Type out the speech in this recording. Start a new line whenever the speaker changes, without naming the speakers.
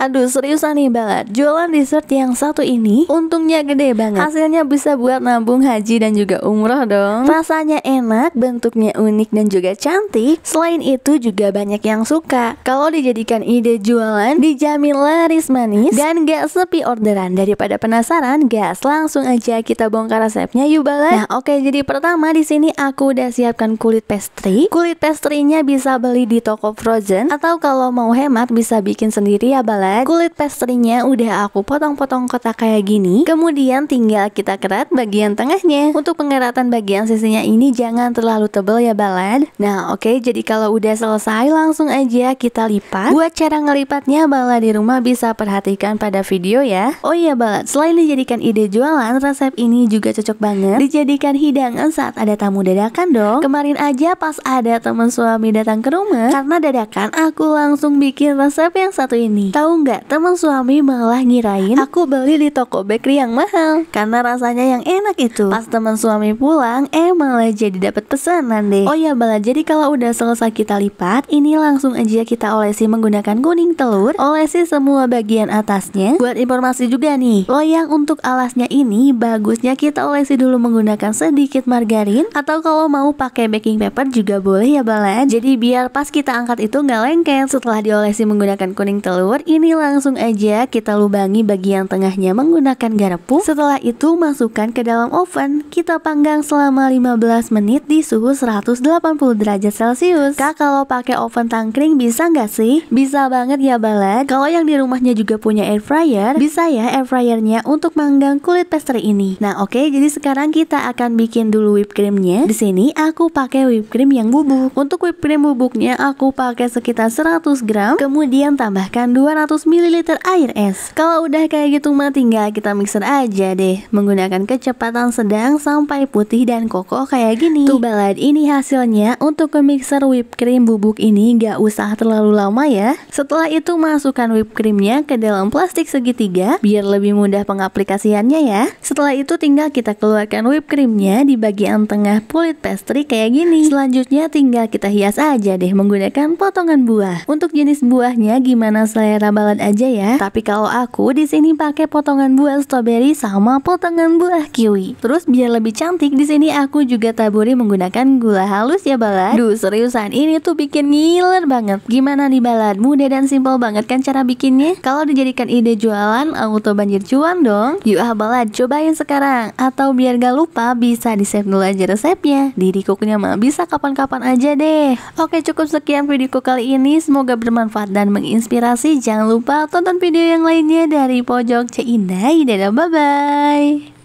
Aduh seriusan nih banget Jualan dessert yang satu ini Untungnya gede banget Hasilnya bisa buat nabung haji dan juga umroh dong Rasanya enak, bentuknya unik dan juga cantik Selain itu juga banyak yang suka Kalau dijadikan ide jualan Dijamin laris manis Dan gak sepi orderan Daripada penasaran gas Langsung aja kita bongkar resepnya yuk banget Nah oke okay, jadi pertama di sini aku udah siapkan kulit pastry Kulit pastrynya bisa beli di toko frozen Atau kalau mau hemat bisa bikin sendiri ya balas Kulit pastrinya udah aku potong-potong kotak kayak gini. Kemudian tinggal kita kerat bagian tengahnya. Untuk pengeratan bagian sisinya ini jangan terlalu tebel ya balad. Nah oke okay, jadi kalau udah selesai langsung aja kita lipat. Buat cara ngelipatnya balad di rumah bisa perhatikan pada video ya. Oh iya balad selain dijadikan ide jualan resep ini juga cocok banget dijadikan hidangan saat ada tamu dadakan dong. Kemarin aja pas ada teman suami datang ke rumah karena dadakan aku langsung bikin resep yang satu ini. Tahu enggak, teman suami malah ngirain aku beli di toko bakery yang mahal karena rasanya yang enak itu. Pas teman suami pulang, eh malah jadi dapat pesanan deh. Oh ya bala, jadi kalau udah selesai kita lipat, ini langsung aja kita olesi menggunakan kuning telur, olesi semua bagian atasnya. Buat informasi juga nih, loyang untuk alasnya ini bagusnya kita olesi dulu menggunakan sedikit margarin atau kalau mau pakai baking paper juga boleh ya bala. Jadi biar pas kita angkat itu nggak lengket. Setelah diolesi menggunakan kuning telur, ini langsung aja kita lubangi bagian tengahnya menggunakan garpu. Setelah itu masukkan ke dalam oven. Kita panggang selama 15 menit di suhu 180 derajat Celcius. Kak, kalau pakai oven tangkring bisa nggak sih? Bisa banget ya balet Kalau yang di rumahnya juga punya air fryer, bisa ya air fryernya untuk manggang kulit pastry ini. Nah, oke, okay, jadi sekarang kita akan bikin dulu whipped creamnya. Di sini aku pakai whipped cream yang bubuk. Untuk whipped cream bubuknya aku pakai sekitar 100 gram, kemudian tambahkan 200 ml air es. Kalau udah kayak gitu mah tinggal kita mixer aja deh menggunakan kecepatan sedang sampai putih dan kokoh kayak gini. Tuh balad ini hasilnya untuk mixer whipped cream bubuk ini gak usah terlalu lama ya. Setelah itu masukkan whipped creamnya ke dalam plastik segitiga biar lebih mudah pengaplikasiannya ya. Setelah itu tinggal kita keluarkan whipped creamnya di bagian tengah kulit pastry kayak gini. Selanjutnya tinggal kita hias aja deh menggunakan potongan buah. Untuk jenis buahnya gimana selera balad salad aja ya. Tapi kalau aku di sini pakai potongan buah stroberi sama potongan buah kiwi. Terus biar lebih cantik di sini aku juga taburi menggunakan gula halus ya balad. Duh seriusan ini tuh bikin ngiler banget. Gimana nih balad? Mudah dan simple banget kan cara bikinnya? Kalau dijadikan ide jualan auto banjir cuan dong. Yuk ah balad cobain sekarang. Atau biar gak lupa bisa di save dulu aja resepnya. Di cooknya mah bisa kapan-kapan aja deh. Oke cukup sekian videoku kali ini. Semoga bermanfaat dan menginspirasi. Jangan lupa tonton video yang lainnya dari Pojok Ceindah. Dan bye-bye.